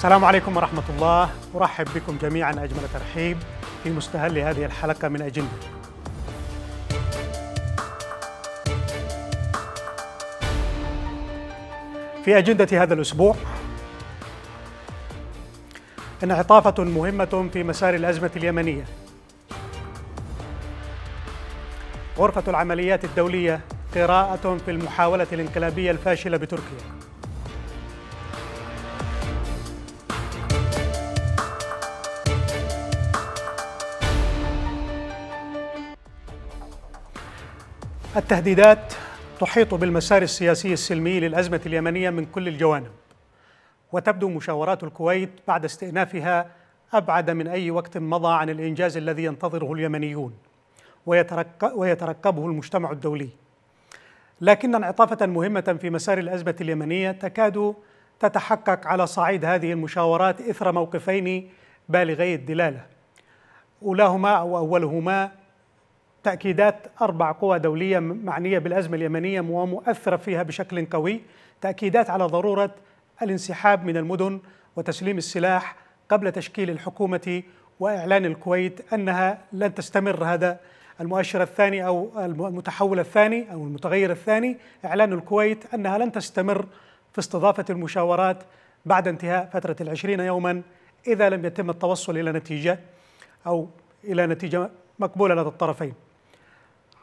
السلام عليكم ورحمة الله أرحب بكم جميعا أجمل ترحيب في مستهل هذه الحلقة من أجندة في أجندة هذا الأسبوع انعطافة مهمة في مسار الأزمة اليمنية غرفة العمليات الدولية قراءة في المحاولة الانقلابية الفاشلة بتركيا التهديدات تحيط بالمسار السياسي السلمي للأزمة اليمنية من كل الجوانب وتبدو مشاورات الكويت بعد استئنافها أبعد من أي وقت مضى عن الإنجاز الذي ينتظره اليمنيون ويترقبه المجتمع الدولي لكن انعطافة مهمة في مسار الأزمة اليمنية تكاد تتحقق على صعيد هذه المشاورات إثر موقفين بالغي الدلالة أولاهما أو أولهما تأكيدات أربع قوى دولية معنية بالأزمة اليمنية ومؤثرة فيها بشكل قوي تأكيدات على ضرورة الانسحاب من المدن وتسليم السلاح قبل تشكيل الحكومة وإعلان الكويت أنها لن تستمر هذا المؤشر الثاني أو المتحول الثاني أو المتغير الثاني إعلان الكويت أنها لن تستمر في استضافة المشاورات بعد انتهاء فترة العشرين يوما إذا لم يتم التوصل إلى نتيجة أو إلى نتيجة مقبولة لدى الطرفين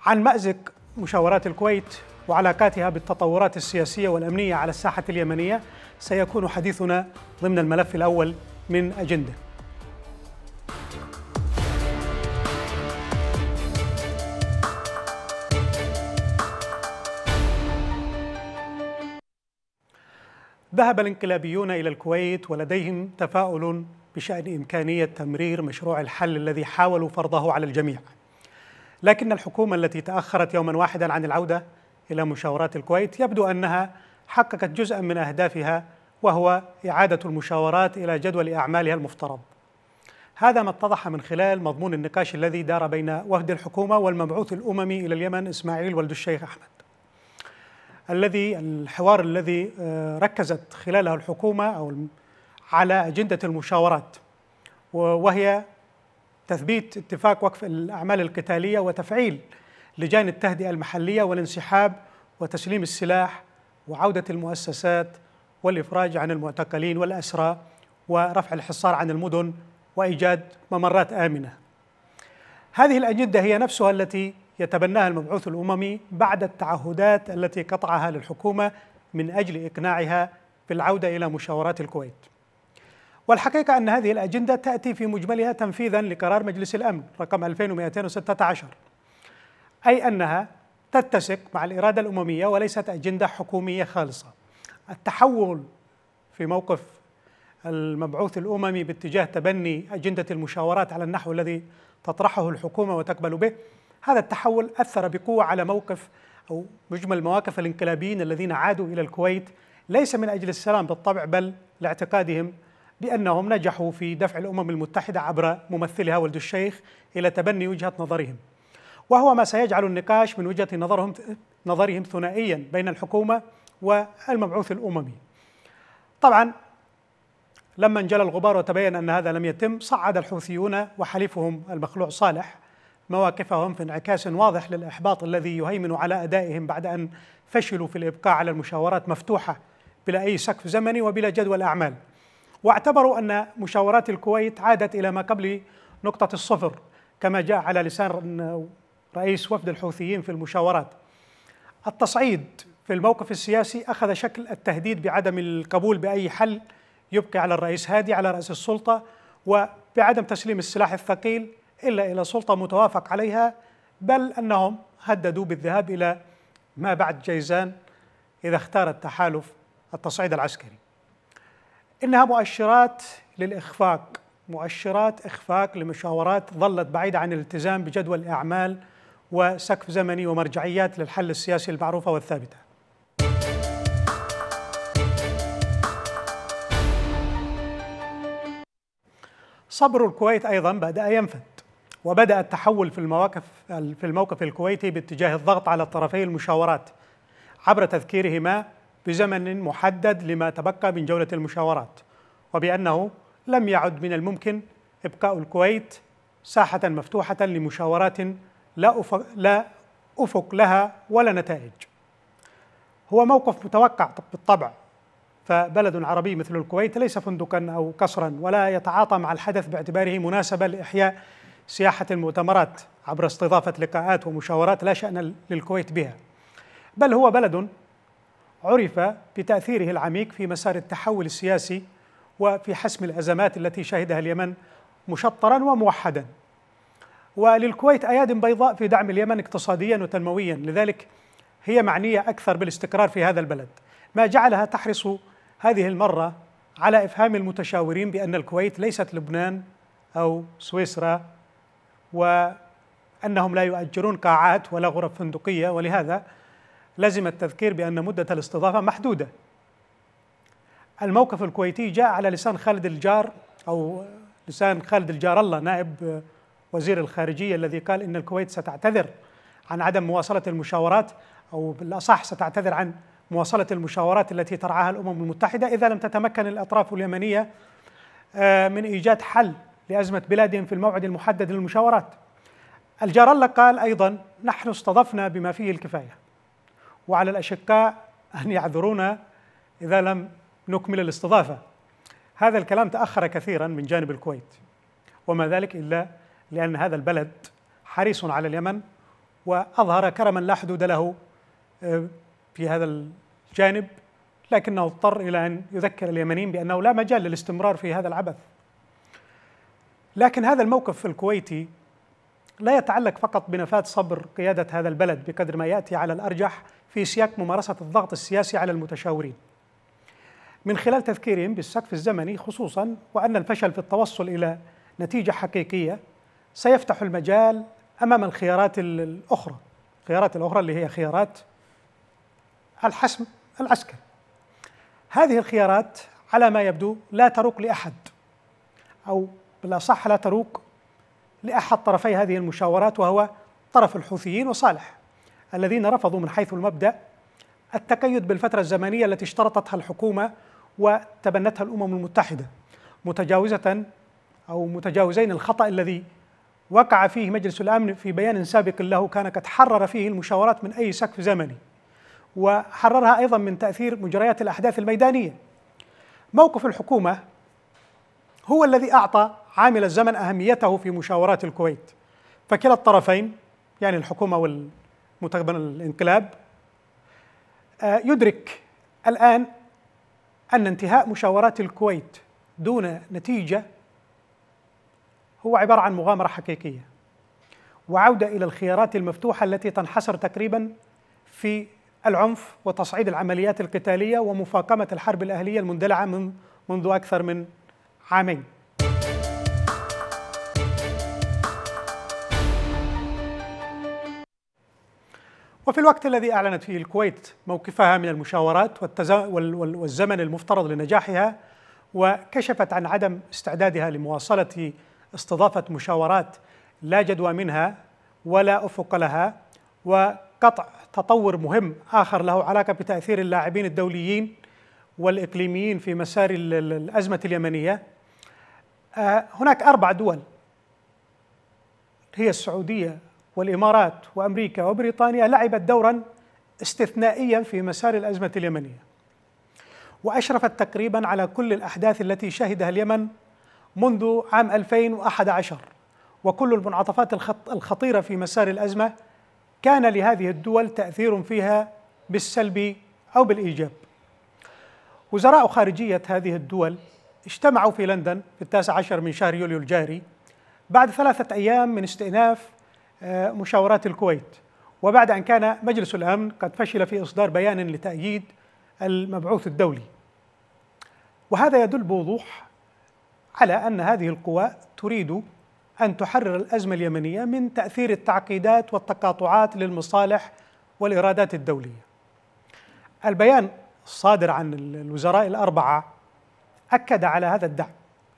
عن مأزق مشاورات الكويت وعلاقاتها بالتطورات السياسية والأمنية على الساحة اليمنية سيكون حديثنا ضمن الملف الأول من أجندة ذهب الانقلابيون إلى الكويت ولديهم تفاؤل بشأن إمكانية تمرير مشروع الحل الذي حاولوا فرضه على الجميع لكن الحكومة التي تأخرت يوما واحدا عن العودة إلى مشاورات الكويت يبدو أنها حققت جزءا من أهدافها وهو إعادة المشاورات إلى جدول أعمالها المفترض هذا ما اتضح من خلال مضمون النقاش الذي دار بين وفد الحكومة والمبعوث الأممي إلى اليمن إسماعيل ولد الشيخ أحمد الذي الحوار الذي آه، ركزت خلاله الحكومة أو على أجندة المشاورات وهي تثبيت اتفاق وقف الأعمال القتالية وتفعيل لجان التهدئة المحلية والانسحاب وتسليم السلاح وعودة المؤسسات والإفراج عن المعتقلين والأسرى ورفع الحصار عن المدن وإيجاد ممرات آمنة هذه الأجندة هي نفسها التي يتبناها المبعوث الأممي بعد التعهدات التي قطعها للحكومة من أجل إقناعها بالعودة إلى مشاورات الكويت والحقيقة أن هذه الأجندة تأتي في مجملها تنفيذا لقرار مجلس الأمن رقم 2216 أي أنها تتسق مع الإرادة الأممية وليست أجندة حكومية خالصة التحول في موقف المبعوث الأممي باتجاه تبني أجندة المشاورات على النحو الذي تطرحه الحكومة وتقبل به هذا التحول أثر بقوة على موقف أو مجمل مواقف الانقلابيين الذين عادوا إلى الكويت ليس من أجل السلام بالطبع بل لاعتقادهم بأنهم نجحوا في دفع الأمم المتحدة عبر ممثلها ولد الشيخ إلى تبني وجهة نظرهم وهو ما سيجعل النقاش من وجهة نظرهم نظرهم ثنائيا بين الحكومة والمبعوث الأممي طبعا لما انجلى الغبار وتبين أن هذا لم يتم صعد الحوثيون وحليفهم المخلوع صالح مواقفهم في انعكاس واضح للإحباط الذي يهيمن على أدائهم بعد أن فشلوا في الإبقاء على المشاورات مفتوحة بلا أي سقف زمني وبلا جدول أعمال واعتبروا أن مشاورات الكويت عادت إلى ما قبل نقطة الصفر كما جاء على لسان رئيس وفد الحوثيين في المشاورات التصعيد في الموقف السياسي أخذ شكل التهديد بعدم القبول بأي حل يبقي على الرئيس هادي على رأس السلطة وبعدم تسليم السلاح الثقيل إلا إلى سلطة متوافق عليها بل أنهم هددوا بالذهاب إلى ما بعد جيزان إذا اختار التحالف التصعيد العسكري إنها مؤشرات للإخفاق مؤشرات إخفاق لمشاورات ظلت بعيدة عن الالتزام بجدول اعمال وسقف زمني ومرجعيات للحل السياسي المعروفة والثابتة صبر الكويت أيضا بدأ ينفد وبدأ التحول في المواقف في الموقف الكويتي باتجاه الضغط على طرفي المشاورات عبر تذكيرهما بزمن محدد لما تبقى من جولة المشاورات وبأنه لم يعد من الممكن إبقاء الكويت ساحة مفتوحة لمشاورات لا أفق, لا أفق لها ولا نتائج هو موقف متوقع بالطبع فبلد عربي مثل الكويت ليس فندقا أو قصرا ولا يتعاطى مع الحدث باعتباره مناسبة لإحياء سياحة المؤتمرات عبر استضافة لقاءات ومشاورات لا شأن للكويت بها بل هو بلد عرف بتأثيره العميق في مسار التحول السياسي وفي حسم الأزمات التي شهدها اليمن مشطرا وموحدا وللكويت أياد بيضاء في دعم اليمن اقتصاديا وتنمويا لذلك هي معنية أكثر بالاستقرار في هذا البلد ما جعلها تحرص هذه المرة على إفهام المتشاورين بأن الكويت ليست لبنان أو سويسرا وأنهم لا يؤجرون قاعات ولا غرف فندقية ولهذا لزم التذكير بأن مدة الاستضافة محدودة الموقف الكويتي جاء على لسان خالد الجار أو لسان خالد الجار الله نائب وزير الخارجية الذي قال إن الكويت ستعتذر عن عدم مواصلة المشاورات أو بالأصح ستعتذر عن مواصلة المشاورات التي ترعاها الأمم المتحدة إذا لم تتمكن الأطراف اليمنية آه، من إيجاد حل لأزمة بلادهم في الموعد المحدد للمشاورات الجار الله قال أيضا نحن استضفنا بما فيه الكفاية وعلى الأشقاء أن يعذرونا إذا لم نكمل الاستضافة هذا الكلام تأخر كثيرا من جانب الكويت وما ذلك إلا لأن هذا البلد حريص على اليمن وأظهر كرما لا حدود له آه، في هذا الجانب لكنه اضطر إلى أن يذكر اليمنيين بأنه لا مجال للاستمرار في هذا العبث لكن هذا الموقف الكويتي لا يتعلق فقط بنفاذ صبر قيادة هذا البلد بقدر ما يأتي على الأرجح في سياق ممارسة الضغط السياسي على المتشاورين من خلال تذكيرهم بالسقف الزمني خصوصا وأن الفشل في التوصل إلى نتيجة حقيقية سيفتح المجال أمام الخيارات الأخرى الخيارات الأخرى اللي هي خيارات الحسم العسكري هذه الخيارات على ما يبدو لا تروق لأحد أو بالأصح لا تروق لأحد طرفي هذه المشاورات وهو طرف الحوثيين وصالح الذين رفضوا من حيث المبدأ التقيد بالفترة الزمنية التي اشترطتها الحكومة وتبنتها الأمم المتحدة متجاوزة أو متجاوزين الخطأ الذي وقع فيه مجلس الأمن في بيان سابق له كان قد حرر فيه المشاورات من أي سقف زمني وحررها أيضا من تأثير مجريات الأحداث الميدانية موقف الحكومة هو الذي أعطى عامل الزمن أهميته في مشاورات الكويت فكلا الطرفين يعني الحكومة والمتقبل الانقلاب آه، يدرك الآن أن انتهاء مشاورات الكويت دون نتيجة هو عبارة عن مغامرة حقيقية وعودة إلى الخيارات المفتوحة التي تنحصر تقريبا في العنف وتصعيد العمليات القتالية ومفاقمة الحرب الأهلية المندلعة من منذ أكثر من عامين وفي الوقت الذي أعلنت فيه الكويت موقفها من المشاورات والزمن المفترض لنجاحها وكشفت عن عدم استعدادها لمواصلة استضافة مشاورات لا جدوى منها ولا أفق لها وقطع تطور مهم آخر له علاقة بتأثير اللاعبين الدوليين والإقليميين في مسار الأزمة اليمنية آه، هناك أربع دول هي السعودية والإمارات وأمريكا وبريطانيا لعبت دورا استثنائيا في مسار الأزمة اليمنية وأشرفت تقريبا على كل الأحداث التي شهدها اليمن منذ عام 2011 وكل المنعطفات الخطيرة في مسار الأزمة كان لهذه الدول تأثير فيها بالسلب أو بالإيجاب وزراء خارجية هذه الدول اجتمعوا في لندن في التاسع عشر من شهر يوليو الجاري بعد ثلاثة أيام من استئناف آه، مشاورات الكويت وبعد أن كان مجلس الأمن قد فشل في إصدار بيان لتأييد المبعوث الدولي وهذا يدل بوضوح على أن هذه القوى تريد أن تحرر الأزمة اليمنية من تأثير التعقيدات والتقاطعات للمصالح والإرادات الدولية البيان الصادر عن الوزراء الأربعة أكد على هذا الدعم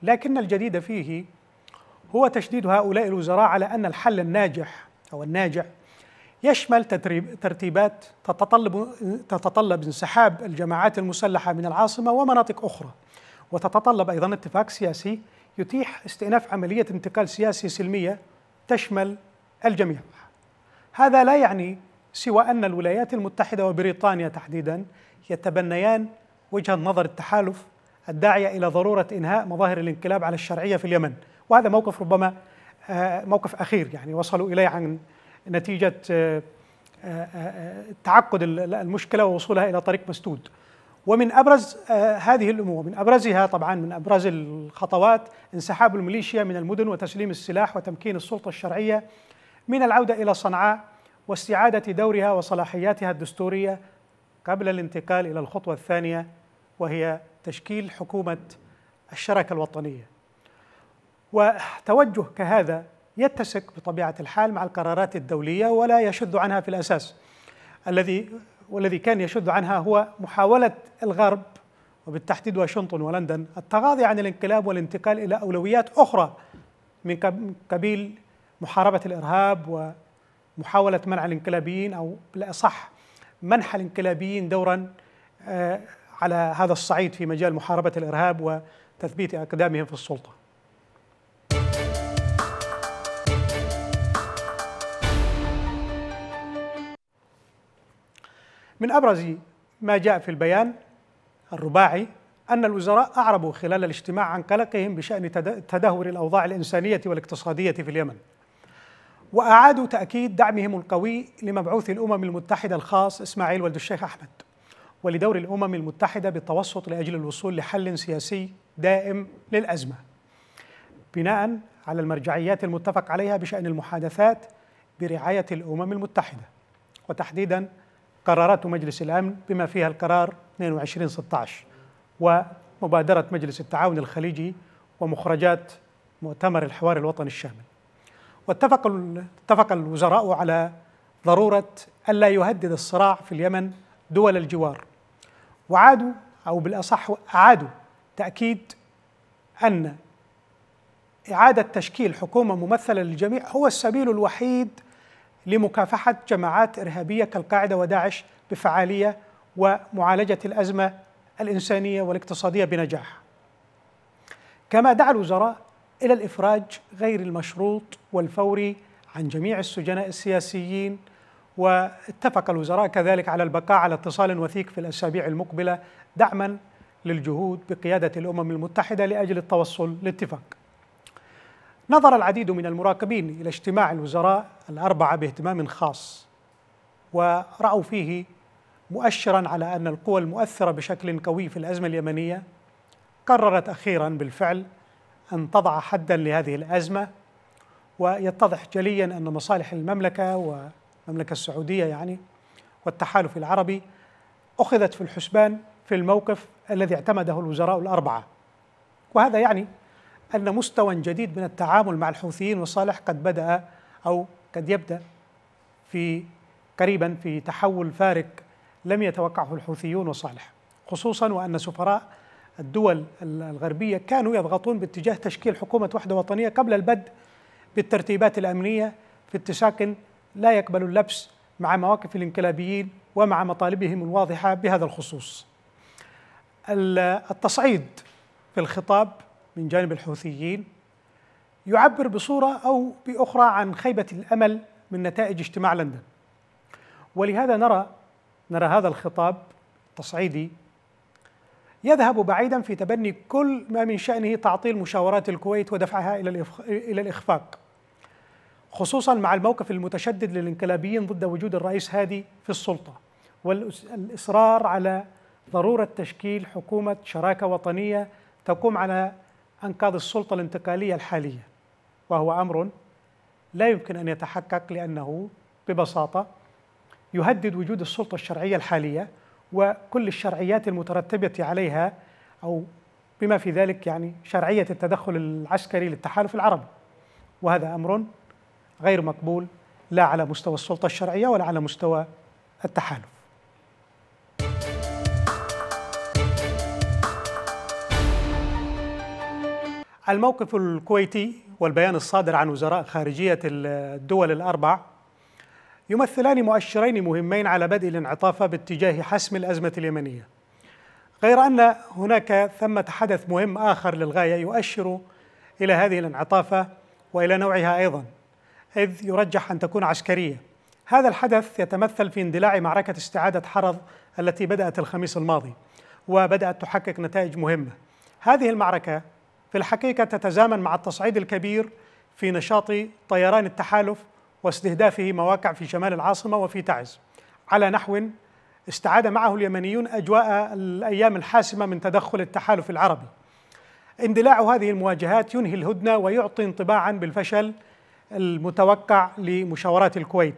لكن الجديد فيه هو تشديد هؤلاء الوزراء على أن الحل الناجح أو الناجع يشمل ترتيبات تتطلب تتطلب انسحاب الجماعات المسلحة من العاصمة ومناطق أخرى وتتطلب أيضا اتفاق سياسي يتيح استئناف عملية انتقال سياسي سلمية تشمل الجميع هذا لا يعني سوى أن الولايات المتحدة وبريطانيا تحديدا يتبنيان وجهة نظر التحالف الداعية إلى ضرورة إنهاء مظاهر الانقلاب على الشرعية في اليمن وهذا موقف ربما آه، موقف اخير يعني وصلوا اليه عن نتيجه آه، آه، تعقد المشكله ووصولها الى طريق مسدود ومن ابرز هذه الامور من ابرزها طبعا من ابرز الخطوات انسحاب الميليشيا من المدن وتسليم السلاح وتمكين السلطه الشرعيه من العوده الى صنعاء واستعاده دورها وصلاحياتها الدستوريه قبل الانتقال الى الخطوه الثانيه وهي تشكيل حكومه الشراكه الوطنيه وتوجه كهذا يتسق بطبيعه الحال مع القرارات الدوليه ولا يشد عنها في الاساس. الذي والذي كان يشد عنها هو محاوله الغرب وبالتحديد واشنطن ولندن التغاضي عن الانقلاب والانتقال الى اولويات اخرى من قبيل محاربه الارهاب ومحاوله منع الانقلابيين او بالاصح منح الانقلابيين دورا آه، على هذا الصعيد في مجال محاربه الارهاب وتثبيت اقدامهم في السلطه. من أبرز ما جاء في البيان الرباعي أن الوزراء أعربوا خلال الاجتماع عن قلقهم بشأن تدهور الأوضاع الإنسانية والاقتصادية في اليمن وأعادوا تأكيد دعمهم القوي لمبعوث الأمم المتحدة الخاص إسماعيل ولد الشيخ أحمد ولدور الأمم المتحدة بالتوسط لأجل الوصول لحل سياسي دائم للأزمة بناء على المرجعيات المتفق عليها بشأن المحادثات برعاية الأمم المتحدة وتحديدا قرارات مجلس الأمن بما فيها القرار 2216 ومبادرة مجلس التعاون الخليجي ومخرجات مؤتمر الحوار الوطني الشامل واتفق اتفق الوزراء على ضرورة ألا يهدد الصراع في اليمن دول الجوار وعادوا أو بالأصح أعادوا تأكيد أن إعادة تشكيل حكومة ممثلة للجميع هو السبيل الوحيد لمكافحة جماعات إرهابية كالقاعدة وداعش بفعالية ومعالجة الأزمة الإنسانية والاقتصادية بنجاح كما دعا الوزراء إلى الإفراج غير المشروط والفوري عن جميع السجناء السياسيين واتفق الوزراء كذلك على البقاء على اتصال وثيق في الأسابيع المقبلة دعما للجهود بقيادة الأمم المتحدة لأجل التوصل لاتفاق نظر العديد من المراقبين إلى اجتماع الوزراء الأربعة باهتمام خاص ورأوا فيه مؤشرا على أن القوى المؤثرة بشكل قوي في الأزمة اليمنية قررت أخيرا بالفعل أن تضع حدا لهذه الأزمة ويتضح جليا أن مصالح المملكة والمملكة السعودية يعني والتحالف العربي أخذت في الحسبان في الموقف الذي اعتمده الوزراء الأربعة وهذا يعني أن مستوى جديد من التعامل مع الحوثيين وصالح قد بدأ أو قد يبدأ في قريبا في تحول فارق لم يتوقعه الحوثيون وصالح خصوصا وأن سفراء الدول الغربية كانوا يضغطون باتجاه تشكيل حكومة وحدة وطنية قبل البدء بالترتيبات الأمنية في اتساق لا يقبل اللبس مع مواقف الانقلابيين ومع مطالبهم الواضحة بهذا الخصوص التصعيد في الخطاب من جانب الحوثيين يعبر بصورة أو بأخرى عن خيبة الأمل من نتائج اجتماع لندن ولهذا نرى نرى هذا الخطاب التصعيدي يذهب بعيدا في تبني كل ما من شأنه تعطيل مشاورات الكويت ودفعها إلى إلى الإخفاق خصوصا مع الموقف المتشدد للانقلابيين ضد وجود الرئيس هادي في السلطة والإصرار على ضرورة تشكيل حكومة شراكة وطنية تقوم على أنقاذ السلطة الانتقالية الحالية وهو أمر لا يمكن أن يتحقق لأنه ببساطة يهدد وجود السلطة الشرعية الحالية وكل الشرعيات المترتبة عليها أو بما في ذلك يعني شرعية التدخل العسكري للتحالف العربي وهذا أمر غير مقبول لا على مستوى السلطة الشرعية ولا على مستوى التحالف الموقف الكويتي والبيان الصادر عن وزراء خارجية الدول الأربع يمثلان مؤشرين مهمين على بدء الانعطاف باتجاه حسم الأزمة اليمنية غير أن هناك ثمة حدث مهم آخر للغاية يؤشر إلى هذه الانعطافة وإلى نوعها أيضا إذ يرجح أن تكون عسكرية هذا الحدث يتمثل في اندلاع معركة استعادة حرض التي بدأت الخميس الماضي وبدأت تحقق نتائج مهمة هذه المعركة في الحقيقة تتزامن مع التصعيد الكبير في نشاط طيران التحالف واستهدافه مواقع في شمال العاصمة وفي تعز على نحو استعاد معه اليمنيون أجواء الأيام الحاسمة من تدخل التحالف العربي اندلاع هذه المواجهات ينهي الهدنة ويعطي انطباعا بالفشل المتوقع لمشاورات الكويت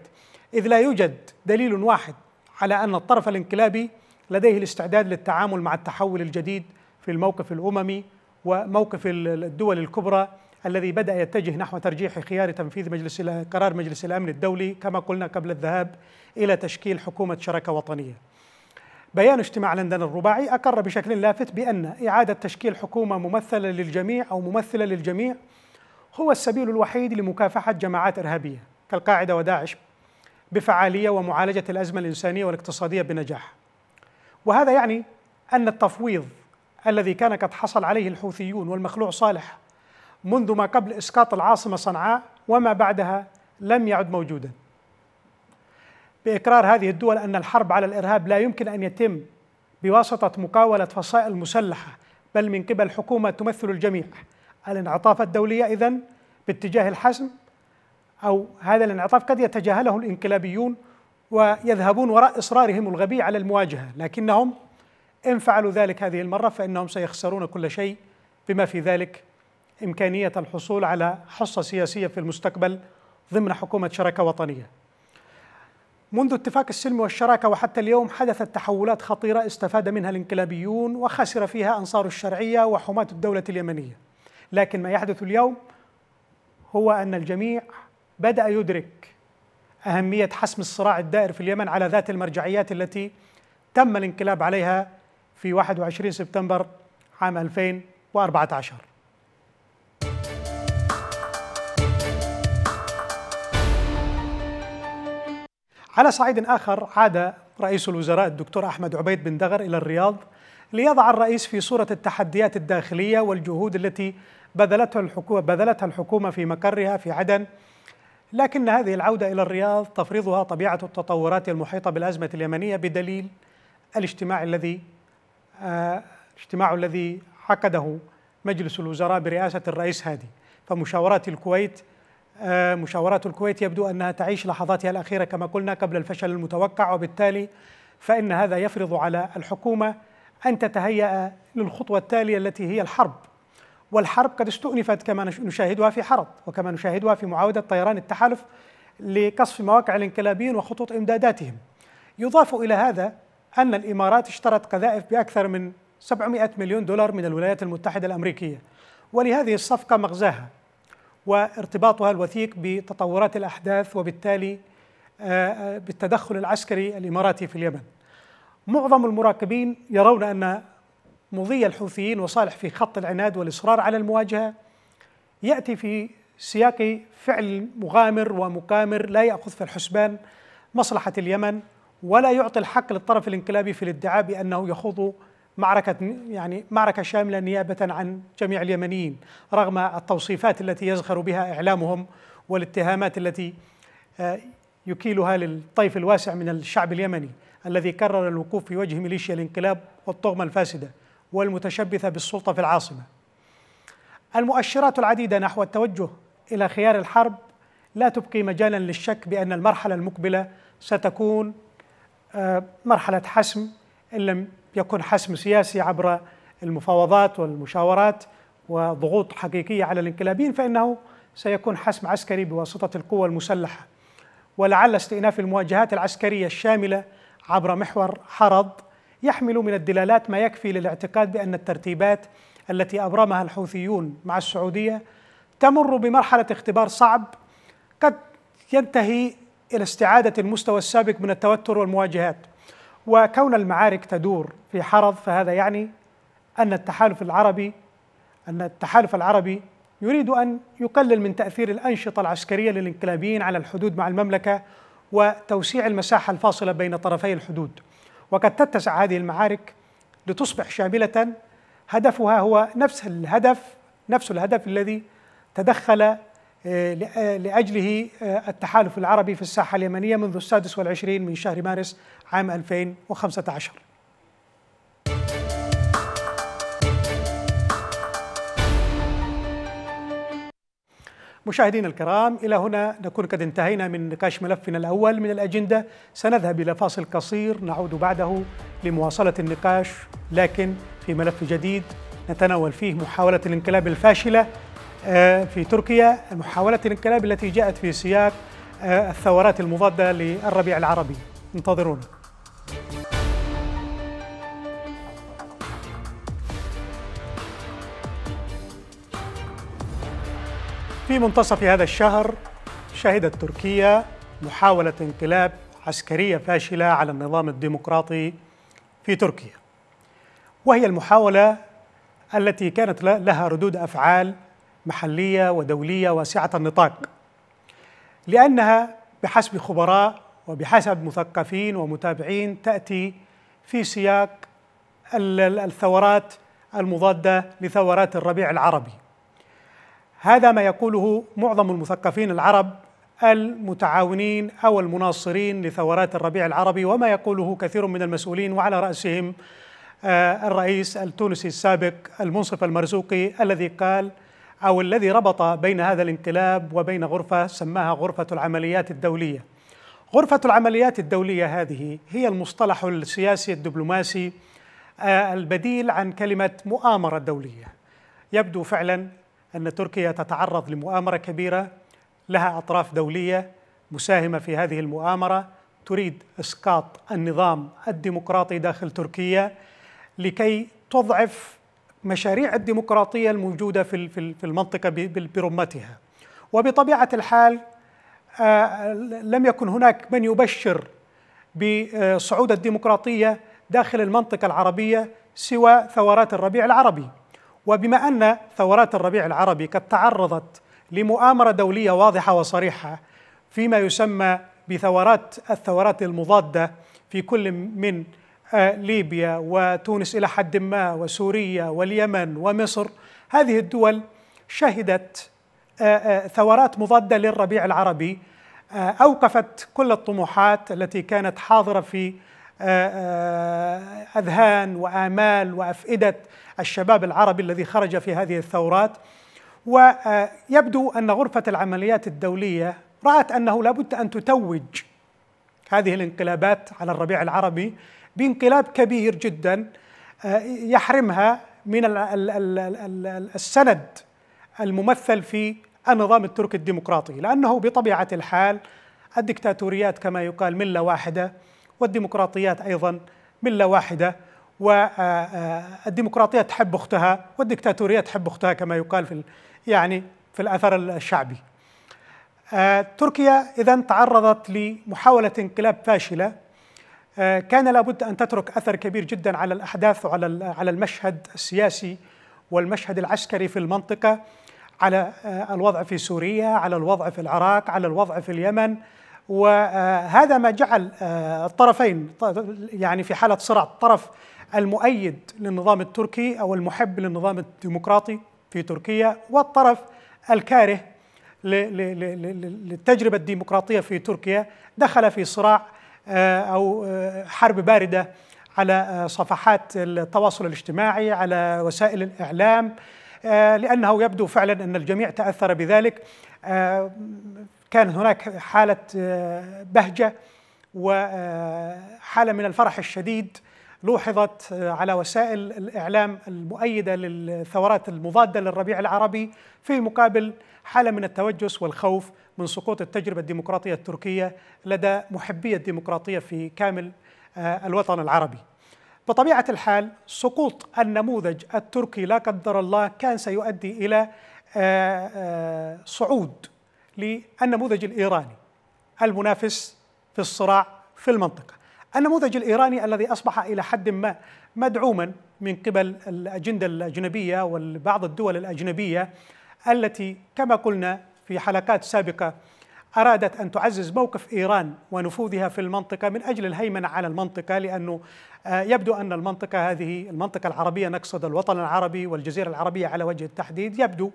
إذ لا يوجد دليل واحد على أن الطرف الانقلابي لديه الاستعداد للتعامل مع التحول الجديد في الموقف الأممي وموقف الدول الكبرى الذي بدأ يتجه نحو ترجيح خيار تنفيذ مجلس قرار مجلس الأمن الدولي كما قلنا قبل الذهاب إلى تشكيل حكومة شراكة وطنية بيان اجتماع لندن الرباعي أقر بشكل لافت بأن إعادة تشكيل حكومة ممثلة للجميع أو ممثلة للجميع هو السبيل الوحيد لمكافحة جماعات إرهابية كالقاعدة وداعش بفعالية ومعالجة الأزمة الإنسانية والاقتصادية بنجاح وهذا يعني أن التفويض الذي كان قد حصل عليه الحوثيون والمخلوع صالح منذ ما قبل اسقاط العاصمه صنعاء وما بعدها لم يعد موجودا. باقرار هذه الدول ان الحرب على الارهاب لا يمكن ان يتم بواسطه مقاوله فصائل مسلحه بل من قبل حكومه تمثل الجميع. الانعطاف الدوليه اذا باتجاه الحسم او هذا الانعطاف قد يتجاهله الانقلابيون ويذهبون وراء اصرارهم الغبي على المواجهه لكنهم إن فعلوا ذلك هذه المرة فإنهم سيخسرون كل شيء بما في ذلك إمكانية الحصول على حصة سياسية في المستقبل ضمن حكومة شراكة وطنية منذ اتفاق السلم والشراكة وحتى اليوم حدثت تحولات خطيرة استفاد منها الانقلابيون وخسر فيها أنصار الشرعية وحماة الدولة اليمنية لكن ما يحدث اليوم هو أن الجميع بدأ يدرك أهمية حسم الصراع الدائر في اليمن على ذات المرجعيات التي تم الانقلاب عليها في 21 سبتمبر عام 2014 على صعيد آخر عاد رئيس الوزراء الدكتور أحمد عبيد بن دغر إلى الرياض ليضع الرئيس في صورة التحديات الداخلية والجهود التي بذلتها الحكومة, بذلتها الحكومة في مقرها في عدن لكن هذه العودة إلى الرياض تفرضها طبيعة التطورات المحيطة بالأزمة اليمنية بدليل الاجتماع الذي الاجتماع الذي عقده مجلس الوزراء برئاسة الرئيس هادي فمشاورات الكويت آه، مشاورات الكويت يبدو أنها تعيش لحظاتها الأخيرة كما قلنا قبل الفشل المتوقع وبالتالي فإن هذا يفرض على الحكومة أن تتهيأ للخطوة التالية التي هي الحرب والحرب قد استؤنفت كما نشاهدها في حرط وكما نشاهدها في معاودة طيران التحالف لقصف مواقع الانقلابيين وخطوط إمداداتهم يضاف إلى هذا أن الإمارات اشترت قذائف بأكثر من 700 مليون دولار من الولايات المتحدة الأمريكية ولهذه الصفقة مغزاها وارتباطها الوثيق بتطورات الأحداث وبالتالي آه، آه، بالتدخل العسكري الإماراتي في اليمن معظم المراقبين يرون أن مضي الحوثيين وصالح في خط العناد والإصرار على المواجهة يأتي في سياق فعل مغامر ومقامر لا يأخذ في الحسبان مصلحة اليمن ولا يعطي الحق للطرف الانقلابي في الادعاء بأنه يخوض معركة يعني معركة شاملة نيابة عن جميع اليمنيين رغم التوصيفات التي يزخر بها إعلامهم والاتهامات التي آه، يكيلها للطيف الواسع من الشعب اليمني الذي كرر الوقوف في وجه ميليشيا الانقلاب والطغمة الفاسدة والمتشبثة بالسلطة في العاصمة المؤشرات العديدة نحو التوجه إلى خيار الحرب لا تبقي مجالا للشك بأن المرحلة المقبلة ستكون آه، مرحلة حسم إن لم يكن حسم سياسي عبر المفاوضات والمشاورات وضغوط حقيقية على الانقلابيين فإنه سيكون حسم عسكري بواسطة القوى المسلحة ولعل استئناف المواجهات العسكرية الشاملة عبر محور حرض يحمل من الدلالات ما يكفي للاعتقاد بأن الترتيبات التي أبرمها الحوثيون مع السعودية تمر بمرحلة اختبار صعب قد ينتهي إلى استعادة المستوى السابق من التوتر والمواجهات وكون المعارك تدور في حرض فهذا يعني أن التحالف العربي أن التحالف العربي يريد أن يقلل من تأثير الأنشطة العسكرية للانقلابيين على الحدود مع المملكة وتوسيع المساحة الفاصلة بين طرفي الحدود وقد تتسع هذه المعارك لتصبح شاملة هدفها هو نفس الهدف نفس الهدف الذي تدخل آه، آه، لأجله آه، التحالف العربي في الساحة اليمنية منذ السادس والعشرين من شهر مارس عام 2015 مشاهدينا الكرام إلى هنا نكون قد انتهينا من نقاش ملفنا الأول من الأجندة سنذهب إلى فاصل قصير نعود بعده لمواصلة النقاش لكن في ملف جديد نتناول فيه محاولة الانقلاب الفاشلة آه، في تركيا محاولة الانقلاب التي جاءت في سياق آه، الثورات المضادة للربيع العربي انتظرونا في منتصف هذا الشهر شهدت تركيا محاولة انقلاب عسكرية فاشلة على النظام الديمقراطي في تركيا وهي المحاولة التي كانت لها ردود أفعال محلية ودولية واسعة النطاق لأنها بحسب خبراء وبحسب مثقفين ومتابعين تأتي في سياق الثورات المضادة لثورات الربيع العربي هذا ما يقوله معظم المثقفين العرب المتعاونين أو المناصرين لثورات الربيع العربي وما يقوله كثير من المسؤولين وعلى رأسهم آه، الرئيس التونسي السابق المنصف المرزوقي الذي قال أو الذي ربط بين هذا الانقلاب وبين غرفة سماها غرفة العمليات الدولية غرفة العمليات الدولية هذه هي المصطلح السياسي الدبلوماسي آه، البديل عن كلمة مؤامرة دولية يبدو فعلا أن تركيا تتعرض لمؤامرة كبيرة لها أطراف دولية مساهمة في هذه المؤامرة تريد إسقاط النظام الديمقراطي داخل تركيا لكي تضعف مشاريع الديمقراطية الموجودة في المنطقة برمتها وبطبيعة الحال آه، لم يكن هناك من يبشر بصعود الديمقراطية داخل المنطقة العربية سوى ثورات الربيع العربي وبما أن ثورات الربيع العربي قد تعرضت لمؤامرة دولية واضحة وصريحة فيما يسمى بثورات الثورات المضادة في كل من ليبيا وتونس إلى حد ما وسوريا واليمن ومصر هذه الدول شهدت آه، آه، ثورات مضادة للربيع العربي آه، أوقفت كل الطموحات التي كانت حاضرة في أذهان وآمال وأفئدة الشباب العربي الذي خرج في هذه الثورات ويبدو أن غرفة العمليات الدولية رأت أنه لابد أن تتوج هذه الانقلابات على الربيع العربي بانقلاب كبير جدا آه، يحرمها من السند الممثل في النظام التركي الديمقراطي لأنه بطبيعة الحال الدكتاتوريات كما يقال ملة واحدة والديمقراطيات أيضا ملة واحدة والديمقراطية آه، آه، تحب أختها والدكتاتورية تحب أختها كما يقال في يعني في الأثر الشعبي تركيا إذا تعرضت لمحاولة انقلاب فاشلة آه، كان لابد ان تترك اثر كبير جدا على الاحداث وعلى على المشهد السياسي والمشهد العسكري في المنطقه على آه، الوضع في سوريا، على الوضع في العراق، على الوضع في اليمن وهذا ما جعل آه، الطرفين يعني في حاله صراع، الطرف المؤيد للنظام التركي او المحب للنظام الديمقراطي في تركيا والطرف الكاره للتجربه الديمقراطيه في تركيا دخل في صراع آه، أو آه، حرب باردة على آه، صفحات التواصل الاجتماعي على وسائل الإعلام لأنه يبدو فعلا أن الجميع تأثر بذلك كان هناك حالة بهجة وحالة من الفرح الشديد لوحظت على وسائل الإعلام المؤيدة للثورات المضادة للربيع العربي في مقابل حالة من التوجس والخوف من سقوط التجربة الديمقراطية التركية لدى محبي الديمقراطية في كامل آه، الوطن العربي بطبيعة الحال سقوط النموذج التركي لا قدر الله كان سيؤدي إلى آه، آه، صعود للنموذج الإيراني المنافس في الصراع في المنطقة النموذج الإيراني الذي أصبح إلى حد ما مدعوما من قبل الأجندة الأجنبية وبعض الدول الأجنبية التي كما قلنا في حلقات سابقه أرادت أن تعزز موقف إيران ونفوذها في المنطقة من أجل الهيمنة على المنطقة لأنه آه، يبدو أن المنطقة هذه المنطقة العربية نقصد الوطن العربي والجزيرة العربية على وجه التحديد يبدو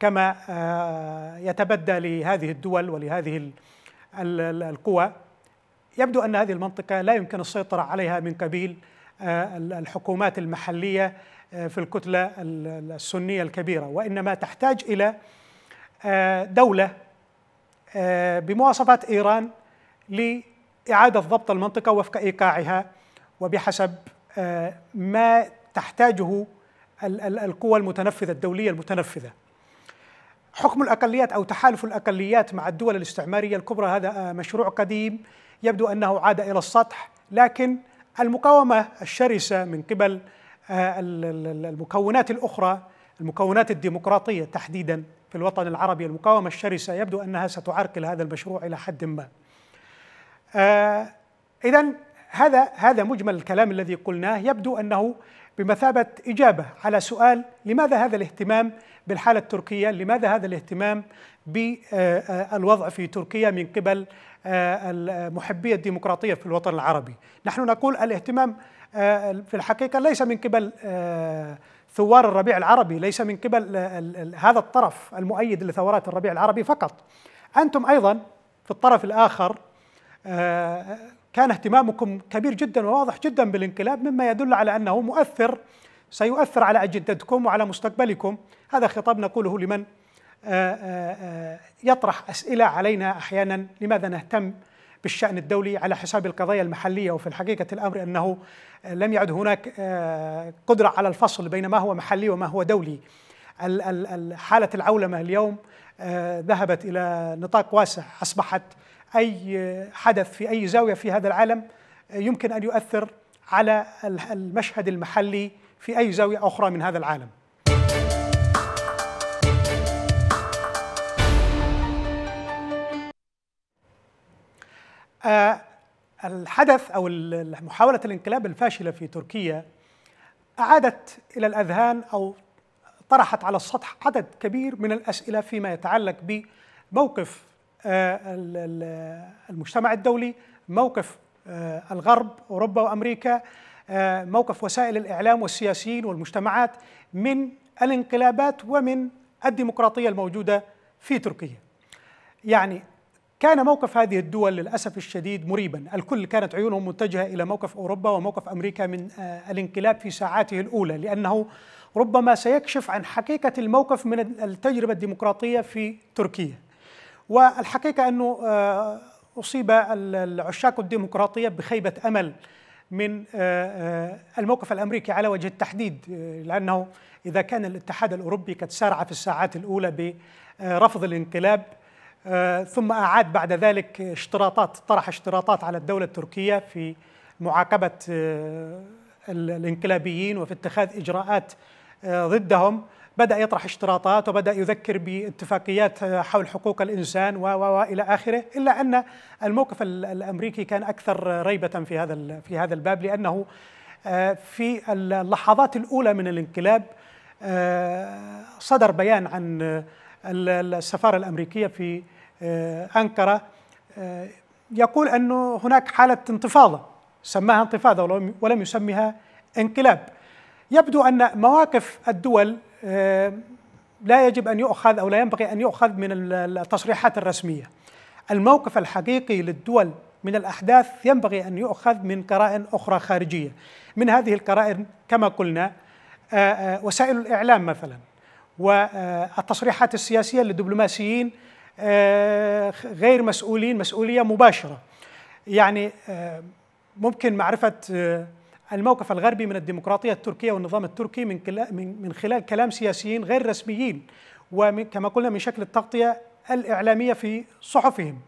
كما آه، يتبدى لهذه الدول ولهذه القوى يبدو أن هذه المنطقة لا يمكن السيطرة عليها من قبيل آه، الحكومات المحلية آه، في الكتله السنيه الكبيره وانما تحتاج الى آه، دوله آه، بمواصفات ايران لاعاده ضبط المنطقه وفق ايقاعها وبحسب ما تحتاجه القوى المتنفذه الدوليه المتنفذه حكم الاقليات او تحالف الاقليات مع الدول الاستعماريه الكبرى هذا مشروع قديم يبدو انه عاد الى السطح لكن المقاومه الشرسه من قبل آه، المكونات الاخرى المكونات الديمقراطيه تحديدا في الوطن العربي المقاومه الشرسه يبدو انها ستعرقل هذا المشروع الى حد ما. آه، اذا هذا هذا مجمل الكلام الذي قلناه يبدو انه بمثابه اجابه على سؤال لماذا هذا الاهتمام بالحاله التركيه؟ لماذا هذا الاهتمام بالوضع آه، في تركيا من قبل محبي الديمقراطيه في الوطن العربي؟ نحن نقول الاهتمام آه، في الحقيقة ليس من قبل آه، ثوار الربيع العربي ليس من قبل هذا الطرف المؤيد لثورات الربيع العربي فقط أنتم أيضا في الطرف الآخر آه، كان اهتمامكم كبير جدا وواضح جدا بالانقلاب مما يدل على أنه مؤثر سيؤثر على أجندتكم وعلى مستقبلكم هذا خطاب نقوله لمن يطرح أسئلة علينا أحيانا لماذا نهتم بالشأن الدولي على حساب القضايا المحلية وفي الحقيقة الأمر أنه لم يعد هناك آه، قدرة على الفصل بين ما هو محلي وما هو دولي حالة العولمة اليوم آه، ذهبت إلى نطاق واسع أصبحت أي حدث في أي زاوية في هذا العالم آه، يمكن أن يؤثر على المشهد المحلي في أي زاوية أخرى من هذا العالم آه، الحدث أو محاولة الانقلاب الفاشلة في تركيا أعادت إلى الأذهان أو طرحت على السطح عدد كبير من الأسئلة فيما يتعلق بموقف آه، المجتمع الدولي موقف آه، الغرب أوروبا وأمريكا موقف وسائل الإعلام والسياسيين والمجتمعات من الانقلابات ومن الديمقراطية الموجودة في تركيا يعني كان موقف هذه الدول للأسف الشديد مريبا الكل كانت عيونهم متجهة إلى موقف أوروبا وموقف أمريكا من آه، الانقلاب في ساعاته الأولى لأنه ربما سيكشف عن حقيقة الموقف من التجربة الديمقراطية في تركيا والحقيقة أنه آه، أصيب العشاق الديمقراطية بخيبة أمل من آه، الموقف الأمريكي على وجه التحديد لأنه إذا كان الاتحاد الأوروبي قد سارع في الساعات الأولى برفض الانقلاب آه، ثم أعاد بعد ذلك اشتراطات طرح اشتراطات على الدولة التركية في معاقبة آه، الانقلابيين وفي اتخاذ إجراءات آه، ضدهم بدأ يطرح اشتراطات وبدأ يذكر باتفاقيات حول حقوق الإنسان وإلى آخره إلا أن الموقف الأمريكي كان أكثر ريبة في هذا في هذا الباب لأنه في اللحظات الأولى من الانقلاب صدر بيان عن السفارة الأمريكية في آه، أنقرة آه، يقول أنه هناك حالة انتفاضة سماها انتفاضة ولم يسمها انقلاب يبدو أن مواقف الدول آه، لا يجب أن يؤخذ أو لا ينبغي أن يؤخذ من التصريحات الرسمية الموقف الحقيقي للدول من الأحداث ينبغي أن يؤخذ من قرائن أخرى خارجية من هذه القرائن كما قلنا وسائل الإعلام مثلا والتصريحات السياسية للدبلوماسيين آه، غير مسؤولين مسؤوليه مباشره يعني آه، ممكن معرفه آه، الموقف الغربي من الديمقراطيه التركيه والنظام التركي من من خلال كلام سياسيين غير رسميين وكما قلنا من شكل التغطيه الاعلاميه في صحفهم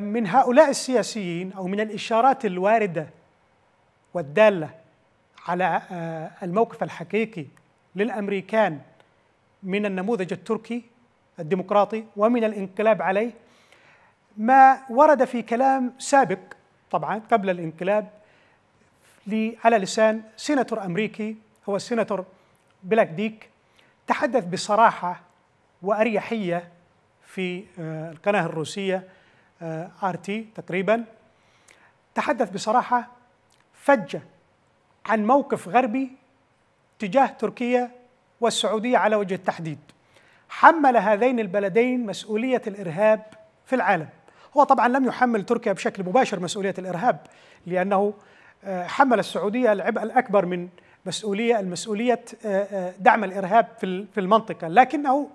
من هؤلاء السياسيين او من الاشارات الوارده والداله على الموقف الحقيقي للامريكان من النموذج التركي الديمقراطي ومن الانقلاب عليه ما ورد في كلام سابق طبعا قبل الانقلاب على لسان سيناتور امريكي هو السيناتور بلاك ديك تحدث بصراحه واريحيه في آه، القناه الروسيه آه، ار تي تقريبا تحدث بصراحه فجه عن موقف غربي تجاه تركيا والسعوديه على وجه التحديد حمل هذين البلدين مسؤولية الإرهاب في العالم هو طبعا لم يحمل تركيا بشكل مباشر مسؤولية الإرهاب لأنه آه، حمل السعودية العبء الأكبر من مسؤولية المسؤولية آه، آه، دعم الإرهاب في المنطقة لكنه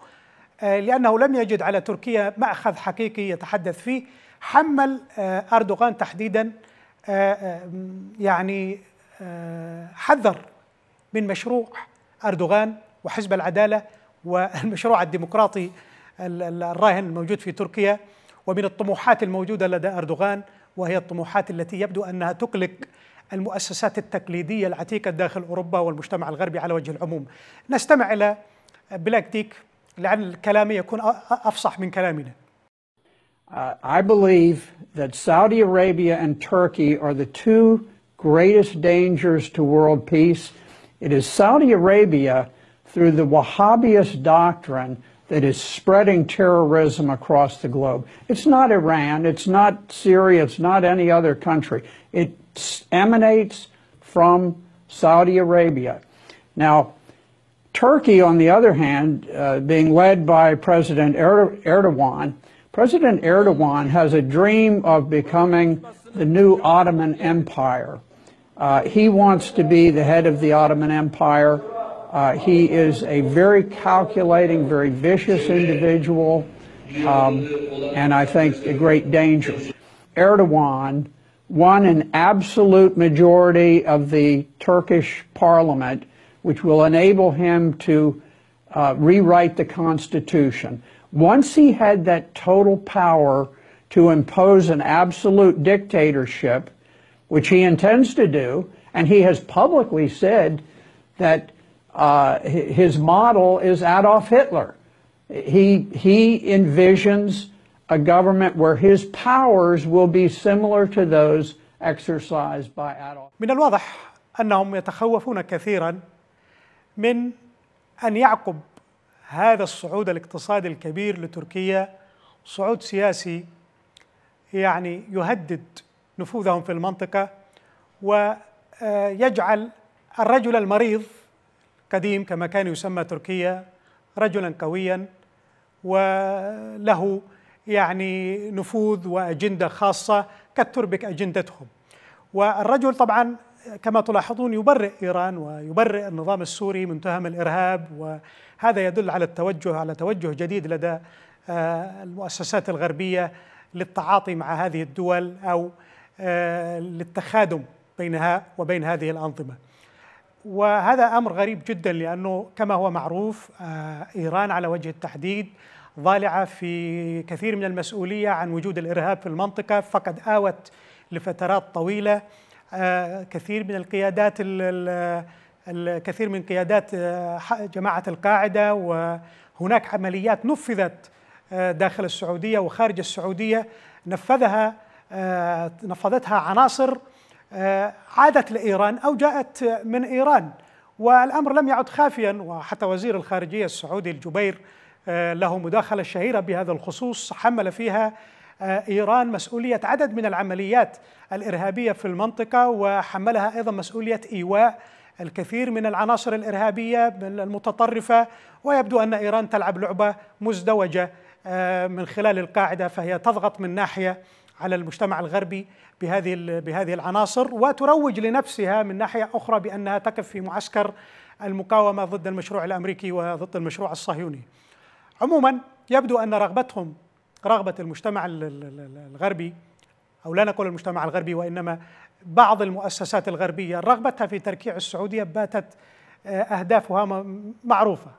لأنه لم يجد على تركيا مأخذ حقيقي يتحدث فيه حمل أردوغان تحديدا يعني حذر من مشروع أردوغان وحزب العدالة والمشروع الديمقراطي الراهن الموجود في تركيا ومن الطموحات الموجوده لدى اردوغان وهي الطموحات التي يبدو انها تقلق المؤسسات التقليديه العتيقه داخل اوروبا والمجتمع الغربي على وجه العموم. نستمع الى بلاك ديك لعل كلامي يكون افصح من كلامنا. Uh, I believe that Saudi Arabia and Turkey are the two greatest dangers to world peace. It is Saudi Arabia through the Wahhabist doctrine that is spreading terrorism across the globe. It's not Iran, it's not Syria, it's not any other country. It emanates from Saudi Arabia. Now, Turkey, on the other hand, uh, being led by President er-, Erdogan, President Erdogan has a dream of becoming the new Ottoman Empire. Uh, he wants to be the head of the Ottoman Empire. Uh, he is a very calculating, very vicious individual, um, and I think a great danger. Erdogan won an absolute majority of the Turkish parliament, which will enable him to uh, rewrite the constitution. Once he had that total power to impose an absolute dictatorship, which he intends to do, and he has publicly said that Uh, his model is Adolf Hitler. He, he envisions a government where his powers will be similar to those exercised by Adolf. من الواضح أنهم يتخوفون كثيرا من أن يعقب هذا الصعود الاقتصادي الكبير لتركيا صعود سياسي يعني يهدد نفوذهم في المنطقة ويجعل الرجل المريض قديم كما كان يسمى تركيا رجلا قويا وله يعني نفوذ واجنده خاصه قد تربك اجندتهم. والرجل طبعا كما تلاحظون يبرئ ايران ويبرئ النظام السوري من تهم الارهاب وهذا يدل على التوجه على توجه جديد لدى آه، المؤسسات الغربيه للتعاطي مع هذه الدول او آه، للتخادم بينها وبين هذه الانظمه. وهذا امر غريب جدا لانه كما هو معروف آه، ايران على وجه التحديد ضالعه في كثير من المسؤوليه عن وجود الارهاب في المنطقه فقد اوت لفترات طويله آه، كثير من القيادات الكثير من قيادات آه، جماعه القاعده وهناك عمليات نفذت داخل السعوديه وخارج السعوديه نفذها نفذتها عناصر آه، عادت لإيران أو جاءت من إيران والأمر لم يعد خافيا وحتى وزير الخارجية السعودي الجبير آه، له مداخلة شهيرة بهذا الخصوص حمل فيها آه، إيران مسؤولية عدد من العمليات الإرهابية في المنطقة وحملها أيضا مسؤولية إيواء الكثير من العناصر الإرهابية المتطرفة ويبدو أن إيران تلعب لعبة مزدوجة من خلال القاعدة فهي تضغط من ناحية على المجتمع الغربي بهذه بهذه العناصر وتروج لنفسها من ناحيه اخرى بانها تقف في معسكر المقاومه ضد المشروع الامريكي وضد المشروع الصهيوني. عموما يبدو ان رغبتهم رغبه المجتمع الغربي او لا نقول المجتمع الغربي وانما بعض المؤسسات الغربيه رغبتها في تركيع السعوديه باتت آه، اهدافها معروفه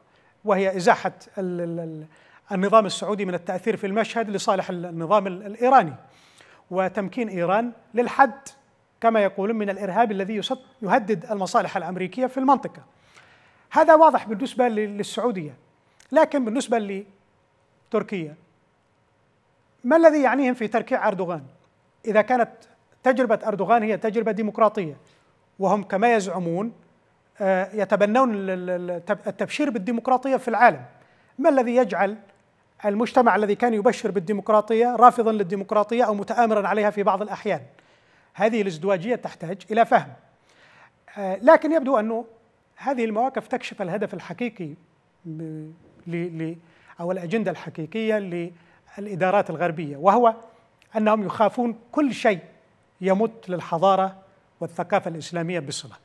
وهي ازاحه النظام السعودي من التاثير في المشهد لصالح النظام الايراني. وتمكين ايران للحد كما يقولون من الارهاب الذي يهدد المصالح الامريكيه في المنطقه. هذا واضح بالنسبه للسعوديه لكن بالنسبه لتركيا ما الذي يعنيهم في تركيع اردوغان؟ اذا كانت تجربه اردوغان هي تجربه ديمقراطيه وهم كما يزعمون آه، يتبنون التبشير بالديمقراطيه في العالم ما الذي يجعل المجتمع الذي كان يبشر بالديمقراطية رافضا للديمقراطية أو متآمرا عليها في بعض الأحيان هذه الازدواجية تحتاج إلى فهم آه، لكن يبدو أنه هذه المواقف تكشف الهدف الحقيقي أو الأجندة الحقيقية للإدارات الغربية وهو أنهم يخافون كل شيء يمت للحضارة والثقافة الإسلامية بصلة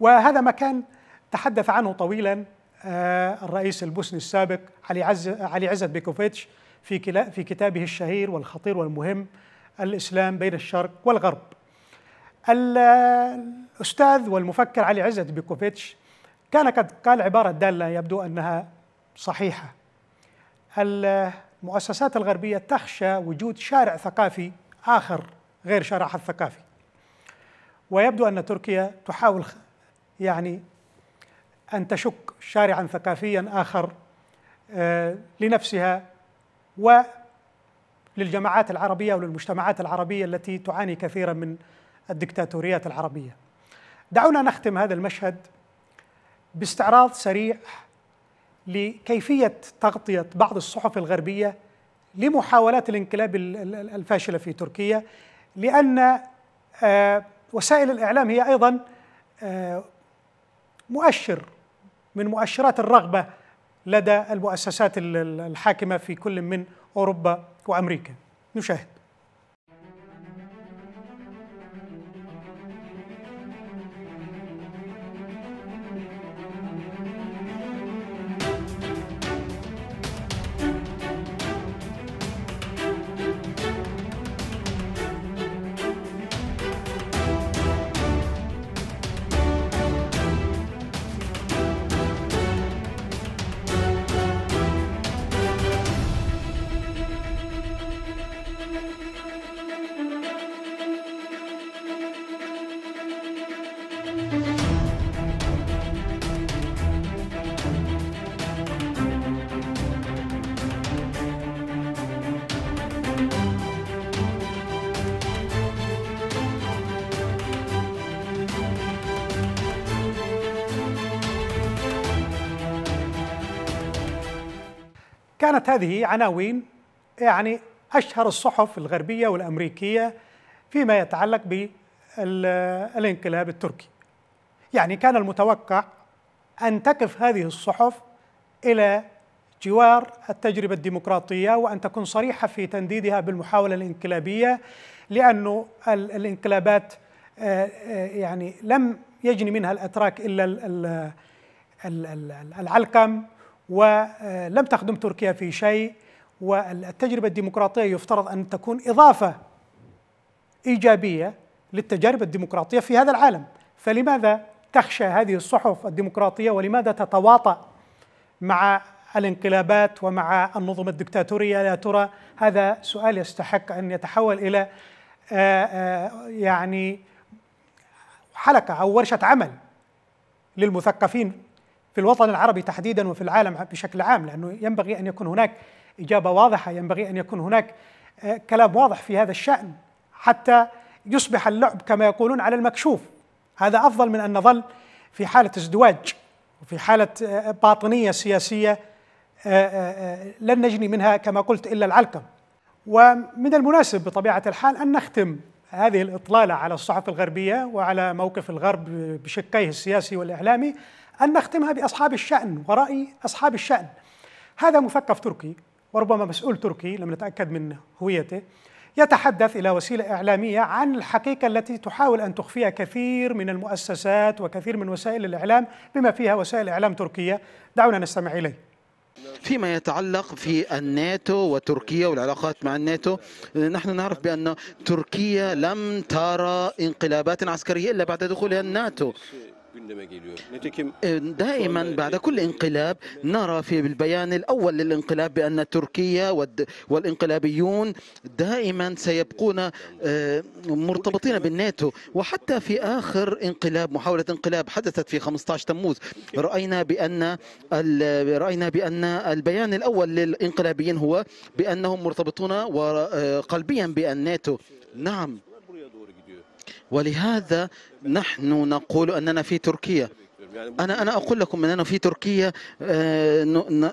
وهذا ما كان تحدث عنه طويلا آه، الرئيس البوسني السابق علي عز علي عزت بيكوفيتش في في كتابه الشهير والخطير والمهم الاسلام بين الشرق والغرب. الاستاذ والمفكر علي عزت بيكوفيتش كان قد قال عباره داله يبدو انها صحيحه. المؤسسات الغربيه تخشى وجود شارع ثقافي اخر غير شارعها الثقافي. ويبدو ان تركيا تحاول يعني أن تشك شارعا ثقافيا آخر آه، لنفسها وللجماعات العربية وللمجتمعات العربية التي تعاني كثيرا من الدكتاتوريات العربية دعونا نختم هذا المشهد باستعراض سريع لكيفية تغطية بعض الصحف الغربية لمحاولات الانقلاب الفاشلة في تركيا لأن آه، وسائل الإعلام هي أيضا آه، مؤشر من مؤشرات الرغبه لدى المؤسسات الحاكمه في كل من اوروبا وامريكا نشاهد كانت هذه عناوين يعني أشهر الصحف الغربية والأمريكية فيما يتعلق بالانقلاب التركي يعني كان المتوقع أن تقف هذه الصحف إلى جوار التجربة الديمقراطية وأن تكون صريحة في تنديدها بالمحاولة الانقلابية لأن الانقلابات آه، آه، يعني لم يجني منها الأتراك إلا العلقم ولم تخدم تركيا في شيء والتجربة الديمقراطية يفترض أن تكون إضافة إيجابية للتجارب الديمقراطية في هذا العالم فلماذا تخشى هذه الصحف الديمقراطية ولماذا تتواطأ مع الانقلابات ومع النظم الدكتاتورية يا ترى هذا سؤال يستحق أن يتحول إلى آه، آه، يعني حلقة أو ورشة عمل للمثقفين في الوطن العربي تحديدا وفي العالم بشكل عام لانه ينبغي ان يكون هناك اجابه واضحه ينبغي ان يكون هناك آه، كلام واضح في هذا الشان حتى يصبح اللعب كما يقولون على المكشوف هذا افضل من ان نظل في حاله ازدواج وفي حاله آه، باطنيه سياسيه آه، لن نجني منها كما قلت الا العلكم ومن المناسب بطبيعه الحال ان نختم هذه الإطلالة على الصحف الغربية وعلى موقف الغرب بشقيه السياسي والإعلامي أن نختمها بأصحاب الشأن ورأي أصحاب الشأن هذا مثقف تركي وربما مسؤول تركي لم نتأكد من هويته يتحدث إلى وسيلة إعلامية عن الحقيقة التي تحاول أن تخفيها كثير من المؤسسات وكثير من وسائل الإعلام بما فيها وسائل إعلام تركية دعونا نستمع إليه فيما يتعلق في الناتو وتركيا والعلاقات مع الناتو نحن نعرف بأن تركيا لم ترى انقلابات عسكرية إلا بعد دخولها الناتو دائما بعد كل انقلاب نرى في البيان الأول للانقلاب بأن تركيا والانقلابيون دائما سيبقون مرتبطين بالناتو وحتى في آخر انقلاب محاولة انقلاب حدثت في 15 تموز رأينا بأن رأينا بأن البيان الأول للانقلابيين هو بأنهم مرتبطون قلبيا بالناتو نعم ولهذا نحن نقول أننا في تركيا أنا أنا أقول لكم أننا في تركيا آه،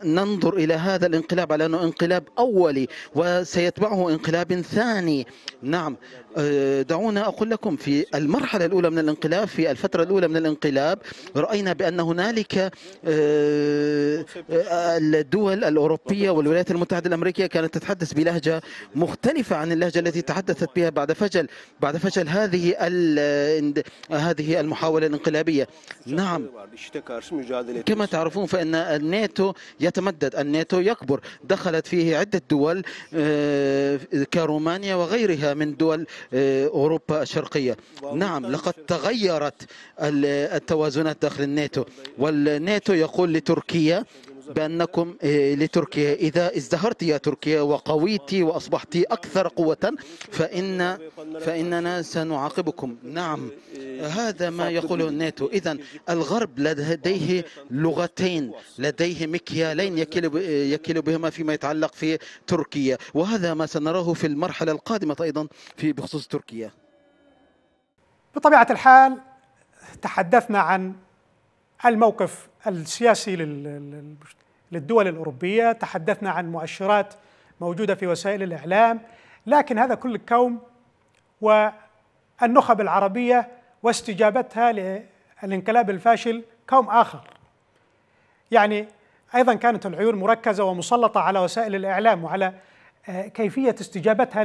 ننظر إلى هذا الانقلاب على أنه انقلاب أولي وسيتبعه انقلاب ثاني نعم آه، دعونا أقول لكم في المرحلة الأولى من الانقلاب في الفترة الأولى من الانقلاب رأينا بأن هنالك آه، آه، الدول الأوروبية والولايات المتحدة الأمريكية كانت تتحدث بلهجة مختلفة عن اللهجة التي تحدثت بها بعد فجل بعد فجل هذه هذه المحاولة الانقلابية نعم كما تعرفون فإن الناتو يتمدد الناتو يكبر دخلت فيه عدة دول كرومانيا وغيرها من دول أوروبا الشرقية نعم لقد تغيرت التوازنات داخل الناتو والناتو يقول لتركيا بأنكم إيه، لتركيا إذا ازدهرت يا تركيا وقويتي وأصبحت أكثر قوة فإن فإننا سنعاقبكم نعم هذا ما يقوله الناتو إذا الغرب لديه لغتين لديه مكيالين يكل بهما فيما يتعلق في تركيا وهذا ما سنراه في المرحلة القادمة أيضا في بخصوص تركيا بطبيعة الحال تحدثنا عن الموقف السياسي للدول الأوروبية تحدثنا عن مؤشرات موجودة في وسائل الإعلام لكن هذا كل الكوم والنخب العربية واستجابتها للانقلاب الفاشل كوم آخر يعني أيضا كانت العيون مركزة ومسلطة على وسائل الإعلام وعلى آه، كيفية استجابتها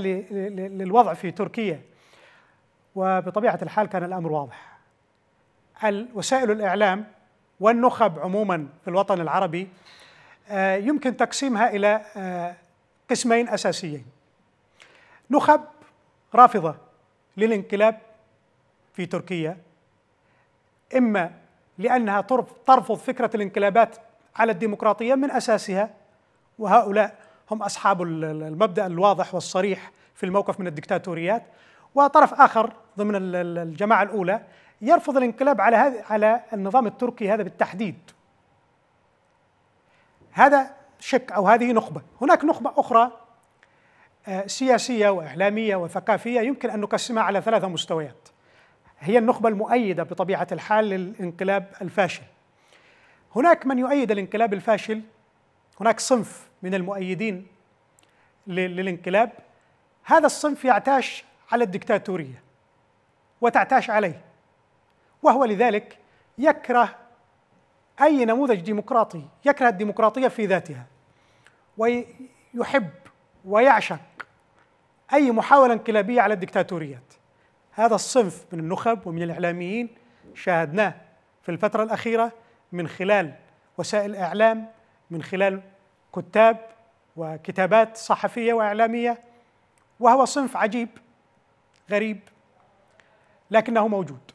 للوضع في تركيا وبطبيعة الحال كان الأمر واضح وسائل الإعلام والنخب عموما في الوطن العربي آه، يمكن تقسيمها الى آه، قسمين اساسيين نخب رافضه للانقلاب في تركيا اما لانها ترفض فكره الانقلابات على الديمقراطيه من اساسها وهؤلاء هم اصحاب المبدا الواضح والصريح في الموقف من الدكتاتوريات وطرف اخر ضمن الجماعه الاولى يرفض الانقلاب على هذا على النظام التركي هذا بالتحديد هذا شك او هذه نخبه هناك نخبه اخرى آه، سياسيه واعلاميه وثقافيه يمكن ان نقسمها على ثلاثه مستويات هي النخبه المؤيده بطبيعه الحال للانقلاب الفاشل هناك من يؤيد الانقلاب الفاشل هناك صنف من المؤيدين للانقلاب هذا الصنف يعتاش على الدكتاتوريه وتعتاش عليه وهو لذلك يكره أي نموذج ديمقراطي يكره الديمقراطية في ذاتها ويحب ويعشق أي محاولة انقلابية على الدكتاتوريات هذا الصنف من النخب ومن الإعلاميين شاهدناه في الفترة الأخيرة من خلال وسائل الإعلام من خلال كتاب وكتابات صحفية وإعلامية وهو صنف عجيب غريب لكنه موجود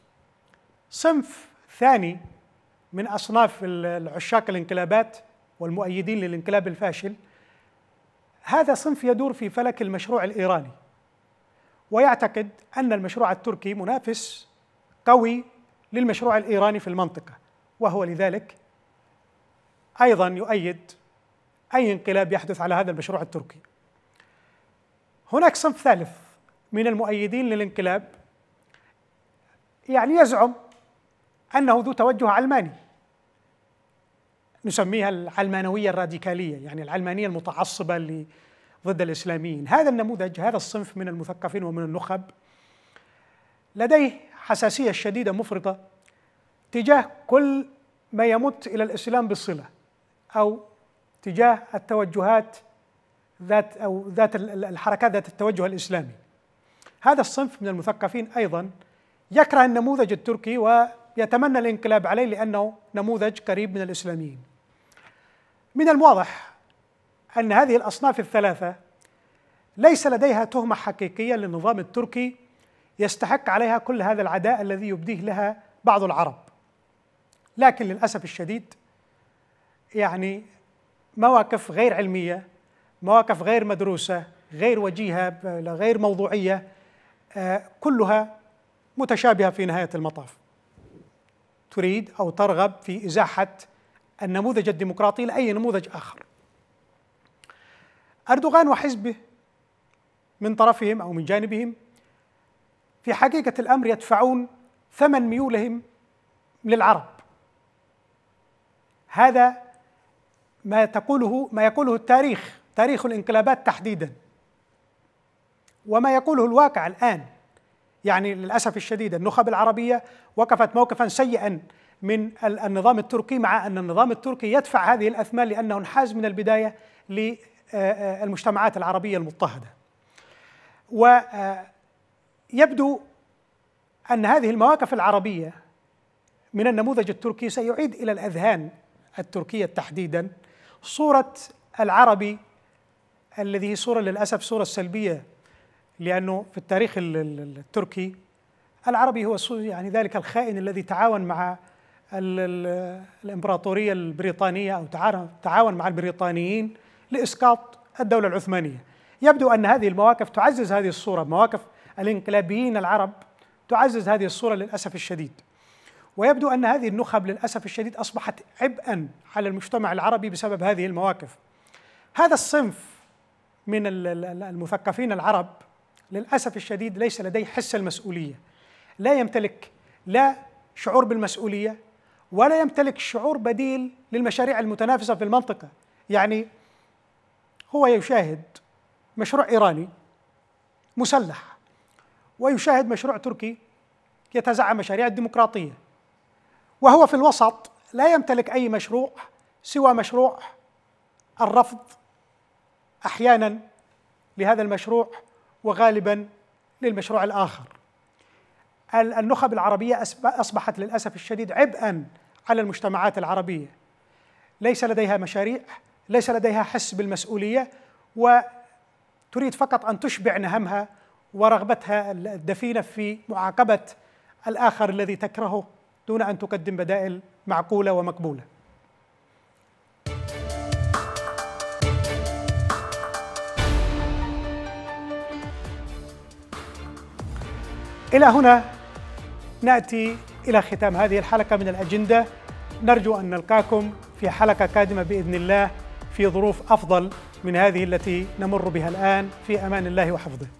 صنف ثاني من أصناف العشاق الانقلابات والمؤيدين للانقلاب الفاشل هذا صنف يدور في فلك المشروع الإيراني ويعتقد أن المشروع التركي منافس قوي للمشروع الإيراني في المنطقة وهو لذلك أيضا يؤيد أي انقلاب يحدث على هذا المشروع التركي هناك صنف ثالث من المؤيدين للانقلاب يعني يزعم أنه ذو توجه علماني نسميها العلمانوية الراديكالية يعني العلمانية المتعصبة اللي ضد الإسلاميين هذا النموذج هذا الصنف من المثقفين ومن النخب لديه حساسية شديدة مفرطة تجاه كل ما يمت إلى الإسلام بالصلة أو تجاه التوجهات ذات أو ذات الحركات ذات التوجه الإسلامي هذا الصنف من المثقفين أيضا يكره النموذج التركي و يتمنى الانقلاب عليه لأنه نموذج قريب من الإسلاميين من الواضح أن هذه الأصناف الثلاثة ليس لديها تهمة حقيقية للنظام التركي يستحق عليها كل هذا العداء الذي يبديه لها بعض العرب لكن للأسف الشديد يعني مواقف غير علمية مواقف غير مدروسة غير وجيهة غير موضوعية آه، كلها متشابهة في نهاية المطاف تريد أو ترغب في إزاحة النموذج الديمقراطي لأي نموذج آخر أردوغان وحزبه من طرفهم أو من جانبهم في حقيقة الأمر يدفعون ثمن ميولهم للعرب هذا ما تقوله ما يقوله التاريخ تاريخ الانقلابات تحديدا وما يقوله الواقع الآن يعني للأسف الشديد النخب العربية وقفت موقفا سيئا من النظام التركي مع أن النظام التركي يدفع هذه الأثمان لأنه انحاز من البداية للمجتمعات آه، آه، العربية المضطهدة ويبدو آه، أن هذه المواقف العربية من النموذج التركي سيعيد إلى الأذهان التركية تحديدا صورة العربي الذي صورة للأسف صورة سلبية لأنه في التاريخ التركي العربي هو يعني ذلك الخائن الذي تعاون مع الإمبراطورية البريطانية أو تعاون مع البريطانيين لإسقاط الدولة العثمانية يبدو أن هذه المواقف تعزز هذه الصورة مواقف الانقلابيين العرب تعزز هذه الصورة للأسف الشديد ويبدو أن هذه النخب للأسف الشديد أصبحت عبئا على المجتمع العربي بسبب هذه المواقف هذا الصنف من المثقفين العرب للأسف الشديد ليس لديه حس المسؤولية لا يمتلك لا شعور بالمسؤولية ولا يمتلك شعور بديل للمشاريع المتنافسة في المنطقة يعني هو يشاهد مشروع إيراني مسلح ويشاهد مشروع تركي يتزعم مشاريع الديمقراطية وهو في الوسط لا يمتلك أي مشروع سوى مشروع الرفض أحيانا لهذا المشروع وغالبا للمشروع الآخر النخب العربية أصبحت للأسف الشديد عبئا على المجتمعات العربية ليس لديها مشاريع ليس لديها حس بالمسؤولية وتريد فقط أن تشبع نهمها ورغبتها الدفينة في معاقبة الآخر الذي تكرهه دون أن تقدم بدائل معقولة ومقبولة إلى هنا نأتي إلى ختام هذه الحلقة من الأجندة نرجو أن نلقاكم في حلقة قادمة بإذن الله في ظروف أفضل من هذه التي نمر بها الآن في أمان الله وحفظه